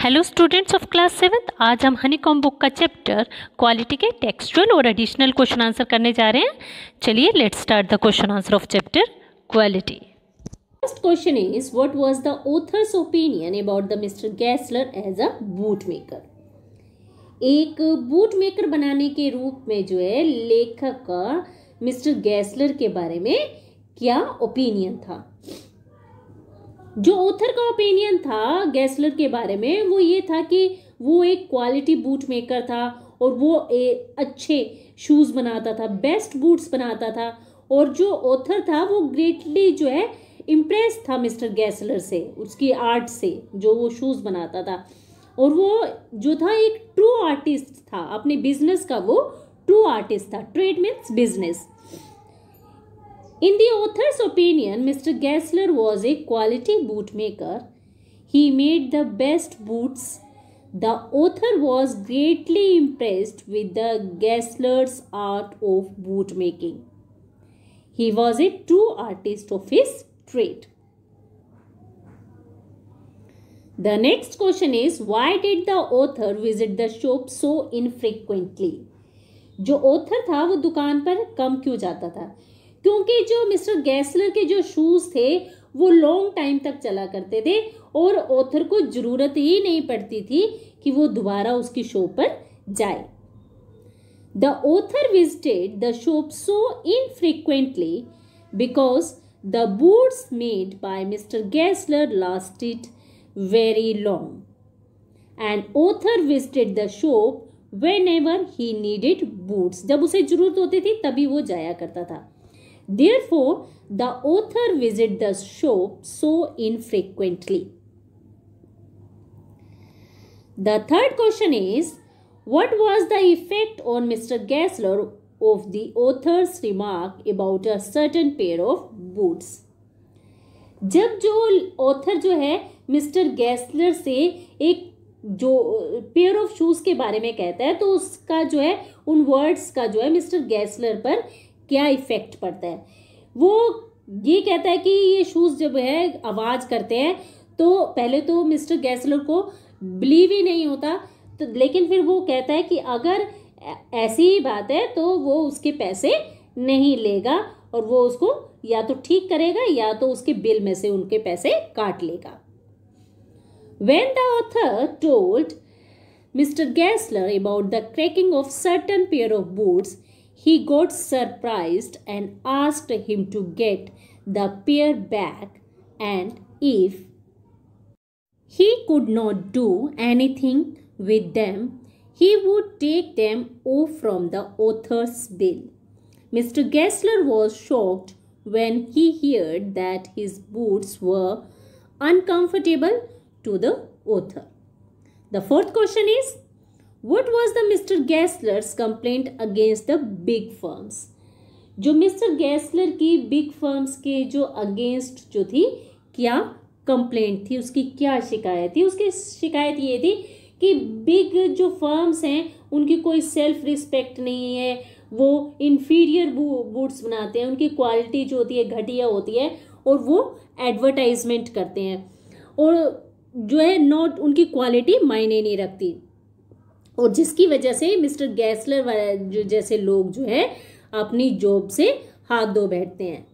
Hello students of class seventh आज हम honeycomb book का चैप्टर क्वालिटी के टेक्सचुअल और एडिशनल क्वेश्चन आंसर करने जा रहे हैं चलिए let's start the question answer of chapter quality first question is what was the author's opinion about the Mister Gessler as a boot maker एक boot maker बनाने के रूप में जो है लेखक का मिस्टर गैसलर के बारे में क्या ओपिनियन था जो ऑथर का ओपिनियन था गैसलर के बारे में वो ये था कि वो एक क्वालिटी बूट मेकर था और वो ए, अच्छे शूज़ बनाता था बेस्ट बूट्स बनाता था और जो ऑथर था वो ग्रेटली जो है इम्प्रेस था मिस्टर गैसलर से उसकी आर्ट से जो वो शूज़ बनाता था और वो जो था एक ट्रू आर्टिस्ट था अपने बिजनेस का वो ट्रू आर्टिस्ट था trade means business In the author's opinion, Mr. Gessler was a quality bootmaker. He made the best boots. The author was greatly impressed with the Gessler's art of bootmaking. He was a true artist of his trade. The next question is why did the author visit the shop so infrequently? जो author था वो दुकान पर कम क्यों जाता था क्योंकि जो मिस्टर गैसलर के जो शूज़ थे वो लॉन्ग टाइम तक चला करते थे और ऑथर को ज़रूरत ही नहीं पड़ती थी कि वो दोबारा उसकी शॉप पर जाए the author visited the shop so infrequently because the boots made by Mister Gessler last it very long and author visited the shop whenever he needed boots जब उसे ज़रूरत होती थी तभी वो जाया करता था Therefore, the author visit the shop so infrequently. The third question is, what was the effect on Mr. gasler of the author's remark about a certain pair of boots? जब जो ऑथर जो है मिस्टर गैसलर से एक जो pair of shoes के बारे में कहता है तो उसका जो है उन वर्ड्स का जो है मिस्टर गैसलर पर क्या इफ़ेक्ट पड़ता है वो ये कहता है कि ये शूज़ जब है आवाज़ करते हैं तो पहले तो मिस्टर गैसलर को बिलीव ही नहीं होता तो लेकिन फिर वो कहता है कि अगर ऐसी ही बात है तो वो उसके पैसे नहीं लेगा और वो उसको या तो ठीक करेगा या तो उसके बिल में से उनके पैसे काट लेगा when the author told Mister Gessler about the cracking of certain pair of boots He got surprised and asked him to get the pear back and if he could not do anything with them, he would take them off from the author's bill. Mr. Gessler was shocked when he heard that his boots were uncomfortable to the author. The fourth question is What was the Mr. Gessler's complaint against the big firms? जो Mister Gessler की big firms के जो against जो थी क्या complaint थी उसकी क्या शिकायत थी उसकी शिकायत ये थी कि बिग जो फर्म्स हैं उनकी कोई सेल्फ रिस्पेक्ट नहीं है वो इन्फीरियर बूट्स बनाते हैं उनकी क्वालिटी जो होती है घटिया होती है और वो एडवर्टाइजमेंट करते हैं और जो है नॉट उनकी क्वालिटी मायने नहीं रखती और जिसकी वजह से मिस्टर गैसलर जो जैसे लोग जो है अपनी जॉब से हाथ धो बैठते हैं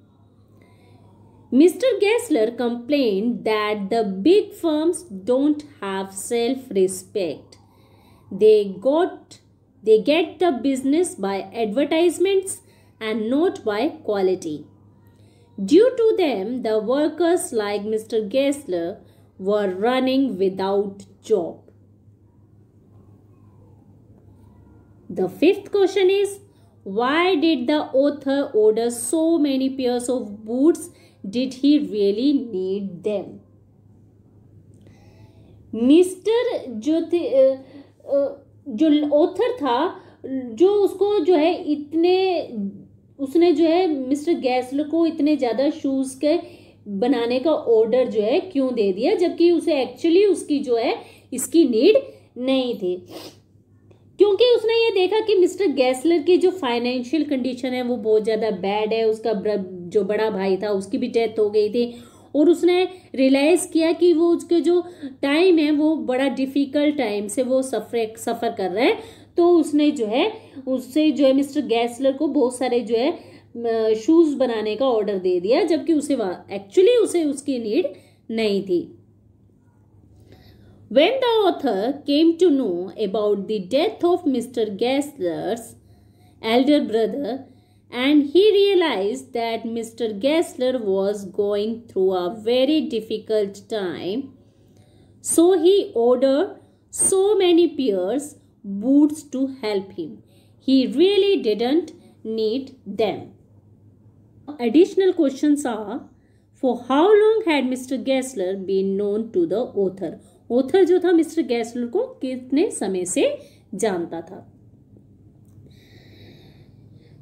Mister Gessler complain that the big firms don't have self respect they got they get the business by advertisements and not by quality due to them the workers like Mister Gessler were running without job The fifth question is why did the author order so many pairs of boots? Did he really need them? Mister uh, uh, जो थे जो author था जो उसको जो है इतने उसने जो है मिस्टर गैसल को इतने ज़्यादा शूज़ के बनाने का ऑर्डर जो है क्यों दे दिया जबकि उसे एक्चुअली उसकी जो है इसकी नीड नहीं थी क्योंकि उसने ये देखा कि मिस्टर गैसलर की जो फाइनेंशियल कंडीशन है वो बहुत ज़्यादा बैड है उसका जो बड़ा भाई था उसकी भी डेथ हो गई थी और उसने रियलाइज़ किया कि वो उसके जो टाइम है वो बड़ा डिफ़िकल्ट टाइम से वो सफ़र सफ़र कर रहा है तो उसने जो है उससे जो है मिस्टर गैसलर को बहुत सारे जो है शूज़ बनाने का ऑर्डर दे दिया जबकि उसे एक्चुअली उसे उसकी नीड नहीं थी When the author came to know about the death of Mr. Gessler's elder brother and he realized that Mr. Gessler was going through a very difficult time, so he ordered so many pairs boots to help him. He really didn't need them. Additional questions are, for how long had Mr. Gessler been known to the author? Author जो था Mister गैसलर को कितने समय से जानता था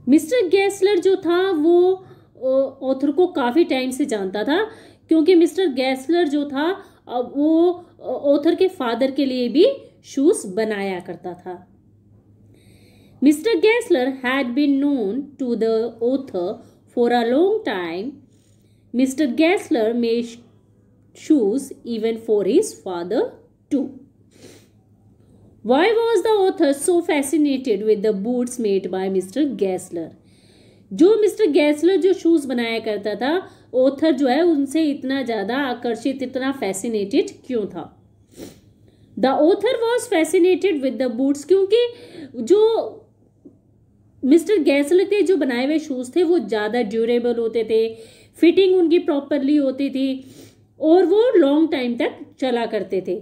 Mister Gessler जो था वो ऑथर को काफ़ी टाइम से जानता था क्योंकि मिस्टर गैसलर जो था वो ऑथर के फादर के लिए भी शूज बनाया करता था Mister Gessler had been known to the author for a long time Mister Gessler made shoes even for his father too. Why was the author so fascinated with the boots made by Mr. Gessler? जो Mister Gessler जो shoes बनाया करता था author जो है उनसे इतना ज़्यादा आकर्षित इतना फैसिनेटेड क्यों था the author was fascinated with the boots क्योंकि जो मिस्टर गैसलर के जो बनाए हुए शूज़ थे वो ज़्यादा ड्यूरेबल होते थे फिटिंग उनकी प्रॉपरली होती थी और वो लॉन्ग टाइम तक चला करते थे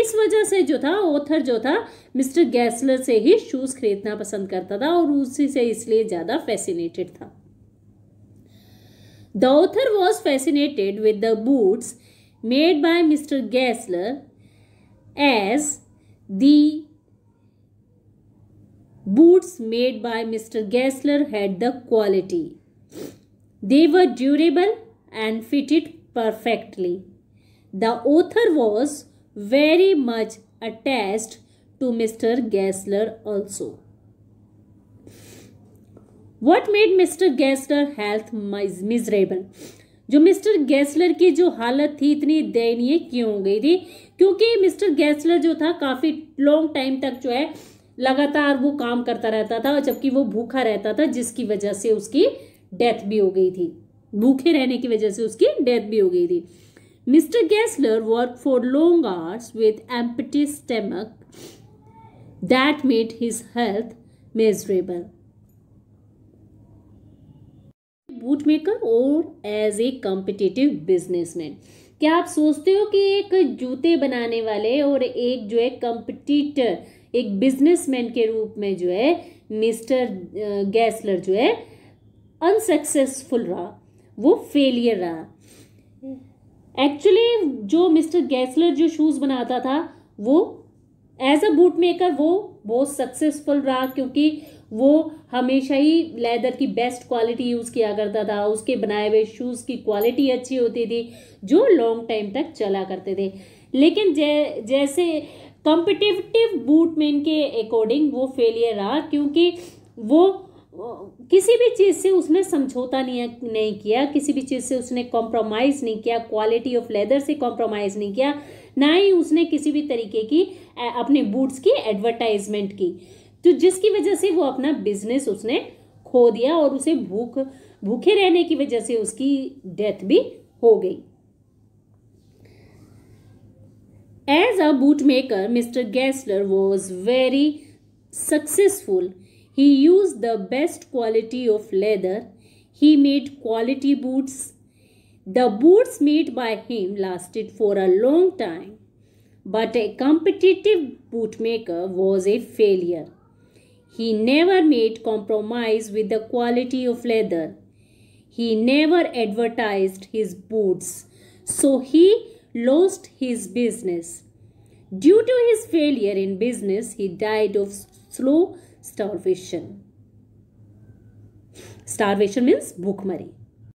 इस वजह से जो था ऑथर जो था मिस्टर गैसलर से ही शूज़ खरीदना पसंद करता था और उसी से इसलिए ज़्यादा फैसिनेटेड था the author was fascinated with the boots made by Mister Gessler as they made by Mister Gessler Gessler had the quality. They were durable and perfectly. The author was very much attached to Mr. Gessler also. What made Mr. Gessler health miserable? जो Mister Gessler की जो हालत थी इतनी दयनीय क्यों हो गई थी क्योंकि मिस्टर गैसलर जो था काफ़ी लॉन्ग टाइम तक जो है लगातार वो काम करता रहता था जबकि वो भूखा रहता था जिसकी वजह से उसकी डेथ भी हो गई थी भूखे रहने की वजह से उसकी डेथ भी हो गई थी Mister Gessler work for long hours with empty stomach that made his health miserable boot maker और एज ए कॉम्पिटिटिव बिजनेसमैन क्या आप सोचते हो कि एक जूते बनाने वाले और एक जो है कॉम्पिटिटर एक बिजनेसमैन के रूप में जो है मिस्टर गैसलर जो है अनसक्सेसफुल रहा वो फेलियर रहा एक्चुअली जो मिस्टर गैसलर जो शूज़ बनाता था वो एज अ बूट मेकर वो बहुत सक्सेसफुल रहा क्योंकि वो हमेशा ही लेदर की बेस्ट क्वालिटी यूज़ किया करता था उसके बनाए हुए शूज़ की क्वालिटी अच्छी होती थी जो लॉन्ग टाइम तक चला करते थे लेकिन जै जैसे कॉम्पिटिटिव बूट में इनके अकॉर्डिंग वो फेलियर रहा क्योंकि वो किसी भी चीज़ से उसने समझौता नहीं नहीं किया किसी भी चीज़ से उसने कॉम्प्रोमाइज़ नहीं किया क्वालिटी ऑफ लेदर से कॉम्प्रोमाइज़ नहीं किया ना ही उसने किसी भी तरीके की अपने बूट्स की एडवर्टाइजमेंट की तो जिसकी वजह से वो अपना बिजनेस उसने खो दिया और उसे भूख भूखे रहने की वजह से उसकी डेथ भी हो गई as a boot maker Mister Gessler was very successful He used the best quality of leather. He made quality boots. The boots made by him lasted for a long time, but a competitive bootmaker was a failure. He never made compromise with the quality of leather. He never advertised his boots, so he lost his business. Due to his failure in business, he died of slow starvation starvation means bhukmari